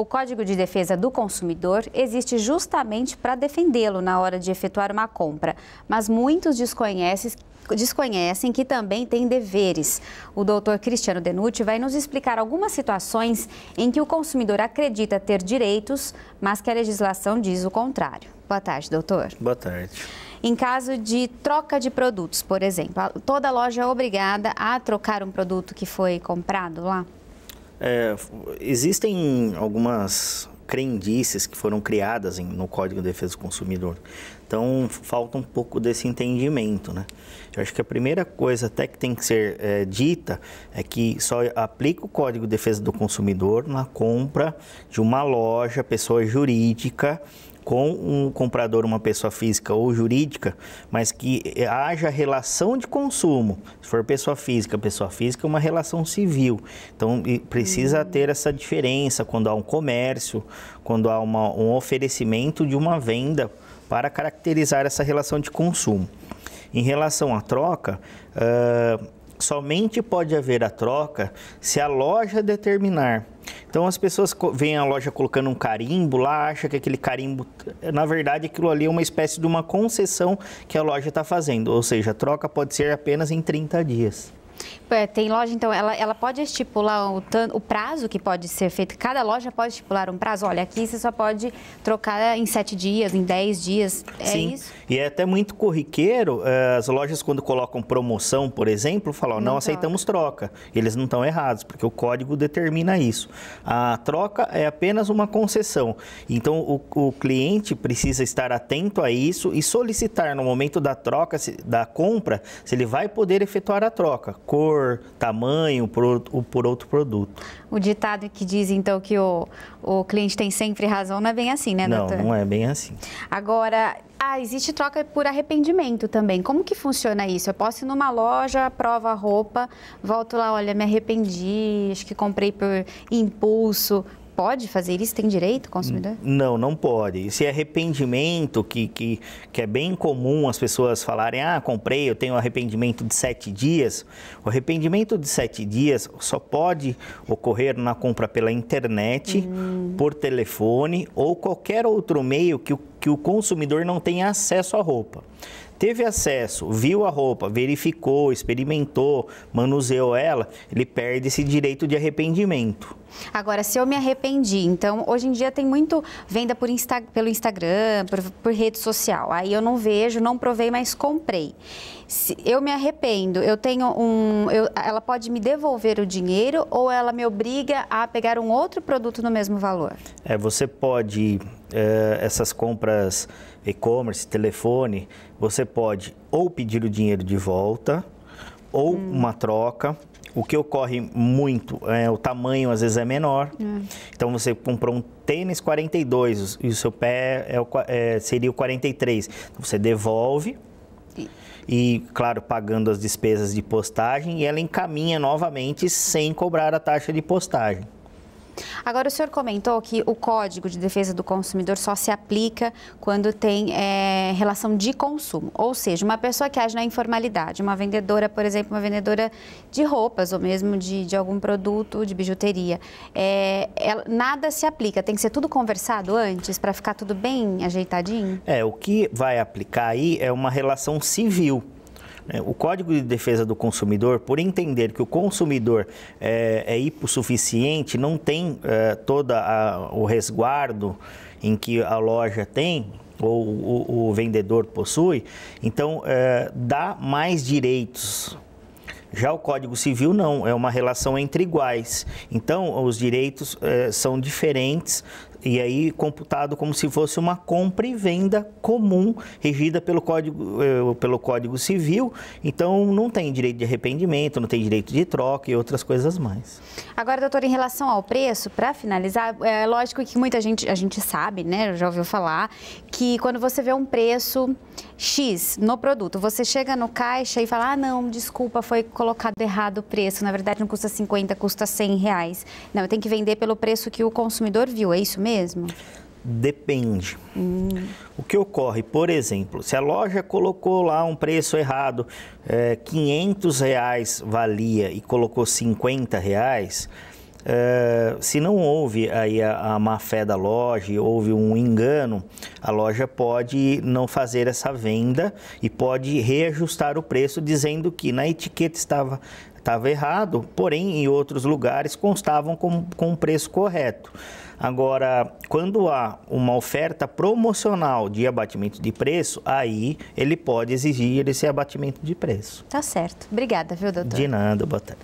O Código de Defesa do Consumidor existe justamente para defendê-lo na hora de efetuar uma compra, mas muitos desconhecem desconhecem que também têm deveres. O doutor Cristiano Denuti vai nos explicar algumas situações em que o consumidor acredita ter direitos, mas que a legislação diz o contrário. Boa tarde, doutor. Boa tarde. Em caso de troca de produtos, por exemplo, toda loja é obrigada a trocar um produto que foi comprado lá? É, existem algumas crendices que foram criadas em, no Código de Defesa do Consumidor. Então, falta um pouco desse entendimento, né? Eu acho que a primeira coisa até que tem que ser é, dita é que só aplica o Código de Defesa do Consumidor na compra de uma loja, pessoa jurídica com um comprador, uma pessoa física ou jurídica, mas que eh, haja relação de consumo. Se for pessoa física, pessoa física é uma relação civil. Então precisa uhum. ter essa diferença quando há um comércio, quando há uma, um oferecimento de uma venda para caracterizar essa relação de consumo. Em relação à troca, uh, somente pode haver a troca se a loja determinar. Então as pessoas veem a loja colocando um carimbo lá, acha que aquele carimbo, na verdade, aquilo ali é uma espécie de uma concessão que a loja está fazendo, ou seja, a troca pode ser apenas em 30 dias. É, tem loja, então, ela, ela pode estipular o, o prazo que pode ser feito. Cada loja pode estipular um prazo. Olha, aqui você só pode trocar em sete dias, em dez dias. É Sim. Isso? E é até muito corriqueiro. Eh, as lojas, quando colocam promoção, por exemplo, falam: não, não aceitamos troca. Eles não estão errados, porque o código determina isso. A troca é apenas uma concessão. Então, o, o cliente precisa estar atento a isso e solicitar no momento da troca, da compra, se ele vai poder efetuar a troca cor, tamanho por, ou por outro produto. O ditado que diz, então, que o, o cliente tem sempre razão não é bem assim, né, doutor? Não, não é bem assim. Agora, ah, existe troca por arrependimento também. Como que funciona isso? Eu posso ir numa loja, prova a roupa, volto lá, olha, me arrependi, acho que comprei por impulso pode fazer isso? Tem direito o consumidor? Não, não pode. Esse arrependimento que, que, que é bem comum as pessoas falarem, ah, comprei, eu tenho arrependimento de sete dias. O arrependimento de sete dias só pode ocorrer na compra pela internet, hum. por telefone ou qualquer outro meio que o, que o consumidor não tenha acesso à roupa teve acesso, viu a roupa, verificou, experimentou, manuseou ela, ele perde esse direito de arrependimento. Agora, se eu me arrependi, então hoje em dia tem muito venda por Insta, pelo Instagram, por, por rede social. Aí eu não vejo, não provei, mas comprei. Se eu me arrependo, eu tenho um. Eu, ela pode me devolver o dinheiro ou ela me obriga a pegar um outro produto no mesmo valor? É, você pode. É, essas compras e-commerce, telefone, você pode ou pedir o dinheiro de volta ou hum. uma troca. O que ocorre muito é o tamanho às vezes é menor. Hum. Então você comprou um tênis 42 e o seu pé é o, é, seria o 43. Então, você devolve e... e, claro, pagando as despesas de postagem e ela encaminha novamente sem cobrar a taxa de postagem. Agora, o senhor comentou que o Código de Defesa do Consumidor só se aplica quando tem é, relação de consumo, ou seja, uma pessoa que age na informalidade, uma vendedora, por exemplo, uma vendedora de roupas ou mesmo de, de algum produto de bijuteria, é, ela, nada se aplica, tem que ser tudo conversado antes para ficar tudo bem ajeitadinho? É, o que vai aplicar aí é uma relação civil né, o Código de Defesa do Consumidor, por entender que o consumidor é, é hipossuficiente, não tem é, todo o resguardo em que a loja tem, ou o, o vendedor possui, então é, dá mais direitos já o Código Civil não, é uma relação entre iguais. Então, os direitos eh, são diferentes e aí computado como se fosse uma compra e venda comum regida pelo Código, eh, pelo Código Civil. Então, não tem direito de arrependimento, não tem direito de troca e outras coisas mais. Agora, doutor, em relação ao preço, para finalizar, é lógico que muita gente, a gente sabe, né, já ouviu falar, que quando você vê um preço X no produto, você chega no caixa e fala, ah não, desculpa, foi colocado errado o preço, na verdade não custa 50, custa 100 reais. Não, eu tenho que vender pelo preço que o consumidor viu, é isso mesmo? Depende. Hum. O que ocorre, por exemplo, se a loja colocou lá um preço errado, é, eh, 500 reais valia e colocou 50 reais, eh, se não houve aí a, a má fé da loja, houve um engano, a loja pode não fazer essa venda e pode reajustar o preço, dizendo que na etiqueta estava estava errado, porém em outros lugares constavam com, com o preço correto. Agora, quando há uma oferta promocional de abatimento de preço, aí ele pode exigir esse abatimento de preço. Tá certo. Obrigada, viu, doutor? De nada, boa tarde.